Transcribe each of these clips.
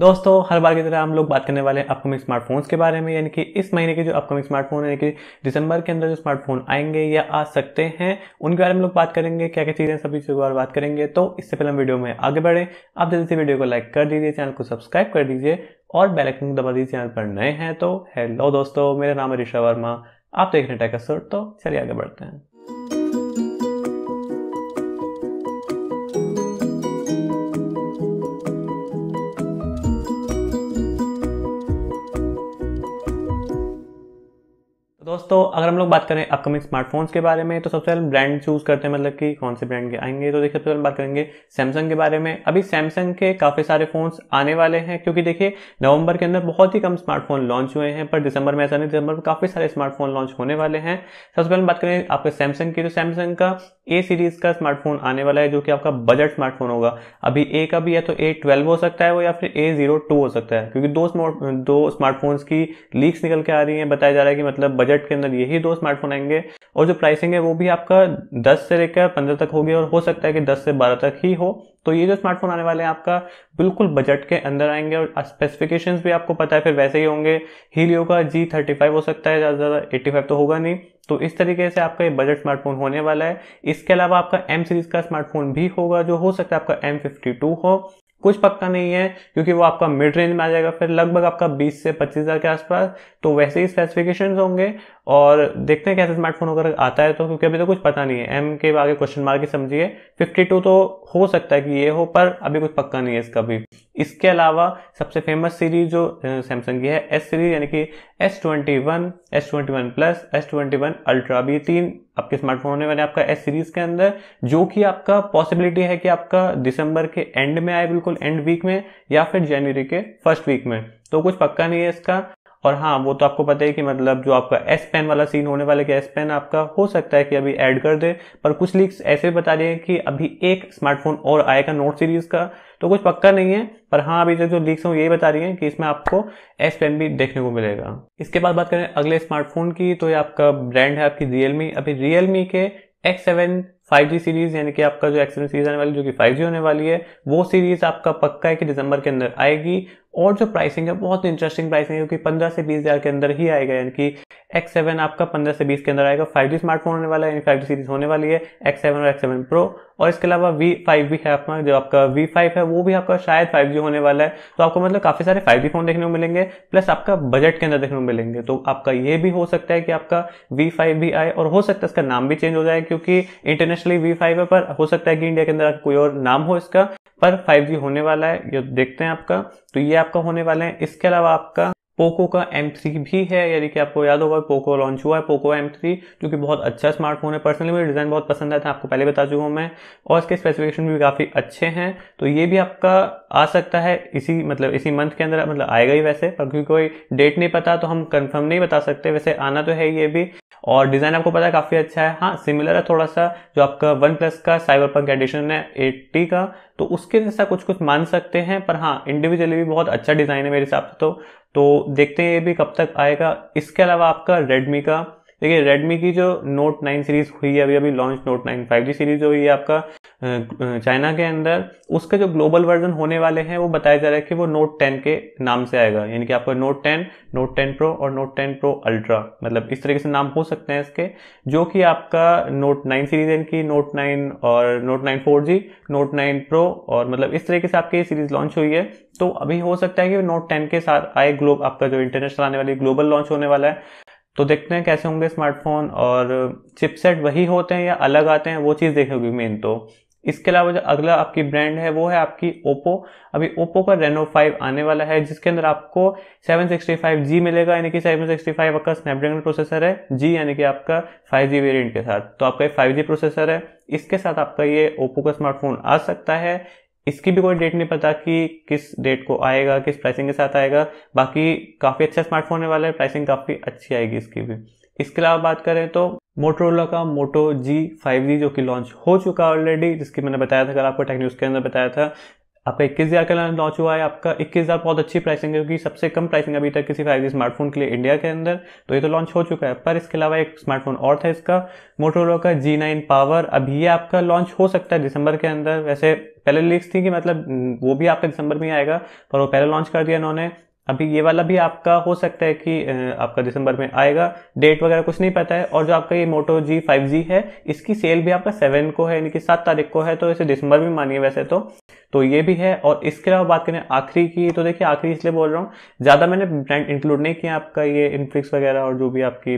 दोस्तों हर बार की तरह हम लोग बात करने वाले हैं अपकमिंग स्मार्टफोन्स के बारे में यानी कि इस महीने के जो अपकमिंग स्मार्टफोन यानी कि दिसंबर के अंदर जो स्मार्टफोन आएंगे या आ सकते हैं उनके बारे में लोग बात करेंगे क्या क्या चीज़ें सभी चीज़ों के बारे में बात करेंगे तो इससे पहले हम वीडियो में आगे बढ़े आप जल्दी से वीडियो को लाइक कर दीजिए चैनल को सब्सक्राइब कर दीजिए और बेलाइकन दबा दीजिए चैनल पर नए हैं तो हेलो दोस्तों मेरा नाम है ऋषा वर्मा आप देख रहे हैं टेकसोर तो चलिए आगे बढ़ते हैं दोस्तों अगर हम लोग बात करें अपकमिंग स्मार्टफोन्स के बारे में तो सबसे पहले ब्रांड चूज करते हैं मतलब कि कौन से ब्रांड के आएंगे तो देखिए सबसे पहले बात करेंगे सैमसंग के बारे में अभी सैमसंग के काफ़ी सारे फोन्स आने वाले हैं क्योंकि देखिए नवंबर के अंदर बहुत ही कम स्मार्टफोन लॉन्च हुए हैं पर दिसंबर में ऐसा नहीं दिसंबर में काफ़ी सारे स्मार्टफोन लॉन्च होने वाले हैं सबसे पहले बात करें आपके सैमसंग की तो सैमसंग का ए सीरीज़ का स्मार्टफोन आने वाला है जो कि आपका बजट स्मार्टफोन होगा अभी ए का भी या तो ए ट्वेल्व हो सकता है वो या फिर ए जीरो टू हो सकता है क्योंकि दो दो स्मार्टफोन्स की लीक्स निकल के आ रही हैं बताया जा रहा है कि मतलब बजट बजट के अंदर यही दो स्मार्टफोन आएंगे और जो प्राइसिंग है वो भी आपका 10 से लेकर 15 तक होगी और हो सकता है कि 10 से 12 तक ही हो तो ये जो स्मार्टफोन आने वाले हैं आपका बिल्कुल बजट के अंदर आएंगे और स्पेसिफिकेशंस भी आपको पता है फिर वैसे ही होंगे हीलियो का जी थर्टी फाइव हो सकता है ज़्यादा ज़्यादा एट्टी फाइव तो होगा नहीं तो इस तरीके से आपका ये बजट स्मार्टफोन होने वाला है इसके अलावा आपका एम सीरीज़ का स्मार्टफोन भी होगा जो हो सकता है आपका एम हो कुछ पक्का नहीं है क्योंकि वो आपका मिड रेंज में आ जाएगा फिर लगभग आपका 20 से 25000 हज़ार के आसपास तो वैसे ही स्पेसिफिकेशन होंगे और देखते हैं कैसे स्मार्टफोन अगर आता है तो क्योंकि अभी तो कुछ पता नहीं है एम के आगे क्वेश्चन मार्क ही समझिए 52 तो हो सकता है कि ये हो पर अभी कुछ पक्का नहीं है इसका भी इसके अलावा सबसे फेमस सीरीज जो सैमसंग की है एस सीरीज यानी कि S twenty one S twenty one plus S twenty one ultra भी तीन आपके स्मार्टफोन होने वाले आपका एस सीरीज के अंदर जो कि आपका पॉसिबिलिटी है कि आपका दिसंबर के एंड में आए बिल्कुल एंड वीक में या फिर जनवरी के फर्स्ट वीक में तो कुछ पक्का नहीं है इसका और हाँ वो तो आपको पता है कि मतलब जो आपका एस पेन वाला सीन होने वाला है कि एस पेन आपका हो सकता है कि अभी ऐड कर दे पर कुछ लीक्स ऐसे बता रही है कि अभी एक स्मार्टफोन और आएगा नोट सीरीज का तो कुछ पक्का नहीं है पर हाँ अभी जो लीक्स हैं वो ये बता रही हैं कि इसमें आपको एस पेन भी देखने को मिलेगा इसके बाद बात करें अगले स्मार्टफोन की तो ये आपका ब्रांड है आपकी रियलमी अभी रियलमी के X seven five G series यानी कि आपका जो एक्सएम सीरीज आने वाली जो कि फाइव जी होने वाली है वो सीरीज आपका पक्का है कि दिसंबर के अंदर आएगी और जो प्राइसिंग है बहुत इंटरेस्टिंग प्राइसिंग है क्योंकि पंद्रह से बीस हज़ार के अंदर ही आएगा यानी कि एक्स सेवन आपका पंद्रह से बीस के अंदर आएगा फाइव जी स्मार्टफोन होने वाला है यानी फाइव जी सीरीज होने वाली है एक्स सेवन और एक्स सेवन प्रो और इसके अलावा वी फाइव भी है आपका जो आपका वी फाइव है वो भी आपका शायद फाइव जी होने वाला है तो आपको मतलब काफ़ी सारे फाइव जी फोन देखने को मिलेंगे प्लस आपका बजट के अंदर देखने को मिलेंगे तो आपका ये भी हो सकता है कि आपका वी फाइव भी आए और हो सकता है इसका नाम भी चेंज हो जाए क्योंकि इंटरनेशनली वी फाइव है पर हो सकता है कि इंडिया के अंदर कोई और नाम हो इसका पर 5G होने वाला है ये देखते हैं आपका तो ये आपका होने वाला है इसके अलावा आपका पोको का M3 भी है यदि कि आपको याद होगा पोको लॉन्च हुआ है पोको M3 जो कि बहुत अच्छा स्मार्टफोन है पर्सनली मुझे डिज़ाइन बहुत पसंद आया था आपको पहले बता चुका हूँ मैं और इसके स्पेसिफिकेशन भी काफ़ी अच्छे हैं तो ये भी आपका आ सकता है इसी मतलब इसी मंथ के अंदर मतलब आएगा ही वैसे पर क्योंकि कोई डेट नहीं पता तो हम कन्फर्म नहीं बता सकते वैसे आना तो है ये भी और डिज़ाइन आपको पता है काफ़ी अच्छा है हाँ सिमिलर है थोड़ा सा जो आपका वन प्लस का साइबर पंक एडिशन है एट्टी का तो उसके जैसा कुछ कुछ मान सकते हैं पर हाँ इंडिविजुअली भी बहुत अच्छा डिज़ाइन है मेरे हिसाब से तो तो देखते हैं ये भी कब तक आएगा इसके अलावा आपका रेडमी का देखिए रेडमी की जो नोट नाइन सीरीज हुई है अभी अभी launch note nine five G series जो हुई है आपका चाइना के अंदर उसका जो ग्लोबल वर्जन होने वाले हैं वो बताया जा रहा है कि वो नोट टेन के नाम से आएगा यानी कि आपका note ten note ten pro और नोट टेन प्रो अल्ट्रा मतलब इस तरीके से नाम हो सकते हैं इसके जो कि आपका नोट नाइन सीरीज यानी कि नोट नाइन और note nine four G note nine pro और मतलब इस तरीके से आपकी ये सीरीज लॉन्च हुई है तो अभी हो सकता है कि नोट टेन के साथ आए ग्लोब आपका जो इंटरनेशनल आने वाली ग्लोबल लॉन्च होने वाला है तो देखते हैं कैसे होंगे स्मार्टफोन और चिपसेट वही होते हैं या अलग आते हैं वो चीज़ देखोगी मेन तो इसके अलावा जो अगला आपकी ब्रांड है वो है आपकी ओप्पो अभी ओप्पो का रेनो 5 आने वाला है जिसके अंदर आपको 765G मिलेगा यानी कि 765 आपका स्नैपड्रैगन प्रोसेसर है जी यानी कि आपका 5G वेरिएंट के साथ तो आपका 5G प्रोसेसर है इसके साथ आपका ये ओप्पो का स्मार्टफोन आ सकता है इसकी भी कोई डेट नहीं पता कि किस डेट को आएगा किस प्राइसिंग के साथ आएगा बाकी काफ़ी अच्छा स्मार्टफोन है वाला है प्राइसिंग काफ़ी अच्छी आएगी इसकी भी इसके अलावा बात करें तो मोटरोला का मोटो जी फाइव जी जो कि लॉन्च हो चुका है ऑलरेडी जिसकी मैंने बताया था अगर आपको टेक न्यूज़ के अंदर बताया था आपका इक्कीस हज़ार का लॉन्च हुआ है आपका इक्कीस हज़ार बहुत अच्छी प्राइसिंग है क्योंकि सबसे कम प्राइसिंग अभी तक किसी फाइव जी स्मार्टफोन के लिए इंडिया के अंदर तो ये तो लॉन्च हो चुका है पर इसके अलावा एक स्मार्टफोन और था इसका मोटरोला का जी नाइन पावर अभी ये आपका लॉन्च हो सकता है दिसंबर के अंदर वैसे पहले लीक्स थी कि मतलब वो भी आपका दिसंबर में आएगा पर वो पहले लॉन्च कर दिया इन्होंने अभी ये वाला भी आपका हो सकता है कि आपका दिसंबर में आएगा डेट वगैरह कुछ नहीं पता है और जो आपका ये मोटो जी फाइव जी है इसकी सेल भी आपका सेवन को है यानी कि सात तारीख को है तो इसे दिसंबर में मानिए वैसे तो तो ये भी है और इसके अलावा बात करें आखिरी की तो देखिए आखिरी इसलिए बोल रहा हूँ ज़्यादा मैंने ब्रांड इंक्लूड नहीं किया आपका ये इनफ्लिक्स वगैरह और जो भी आपकी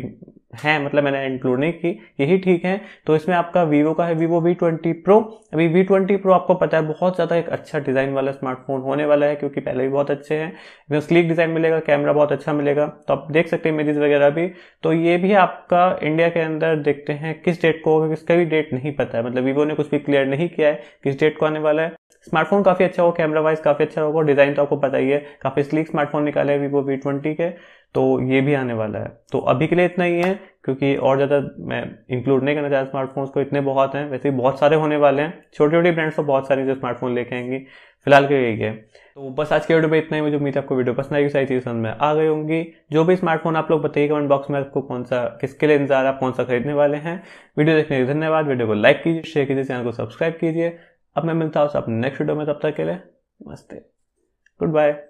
है मतलब मैंने इंक्लूड नहीं की यही ठीक है तो इसमें आपका वीवो का है वीवो वी ट्वेंटी प्रो अभी वी ट्वेंटी प्रो आपको पता है बहुत ज़्यादा एक अच्छा डिज़ाइन वाला स्मार्टफोन होने वाला है क्योंकि पहले भी बहुत अच्छे हैं इसमें स्लीक डिज़ाइन मिलेगा कैमरा बहुत अच्छा मिलेगा तो आप देख सकते हैं इमेजेस वगैरह भी तो ये भी आपका इंडिया के अंदर देखते हैं किस डेट को होगा किसका भी डेट नहीं पता है मतलब वीवो ने कुछ भी क्लियर नहीं किया है किस डेट को आने वाला है स्मार्टफोन काफ़ी अच्छा हो कैमरा वाइज काफ़ी अच्छा होगा डिज़ाइन तो आपको पता ही है काफ़ी स्लीक स्मार्टफोन निकाले है वीवो वी ट्वेंटी के तो ये भी आने वाला है तो अभी के लिए इतना ही है क्योंकि और ज़्यादा मैं इंक्लूड नहीं करना चाहता स्मार्टफोन स्मार्टफोन्स को इतने बहुत हैं वैसे बहुत सारे होने वाले हैं छोटे छोटे ब्रांड्स तो बहुत सारे जो स्मार्टफोन लेके आएंगे फिलहाल के यही है तो बस आज के वीडियो में इतना ही मुझे उम्मीद है आपको वीडियो पसंद आएगी सारी चीज़ समझ में आ गई होंगी जो भी स्मार्टफोन आप लोग बताइए कमेंट बॉक्स में आपको कौन सा किसके लिए इंतजार आप कौन सा खरीदने वाले हैं वीडियो देखने के धन्यवाद वीडियो को लाइक कीजिए शेयर कीजिए चैनल को सब्सक्राइब कीजिए अब मैं मिलता हूँ आप नेक्स्ट वीडियो में तब तक के लिए नमस्ते गुड बाय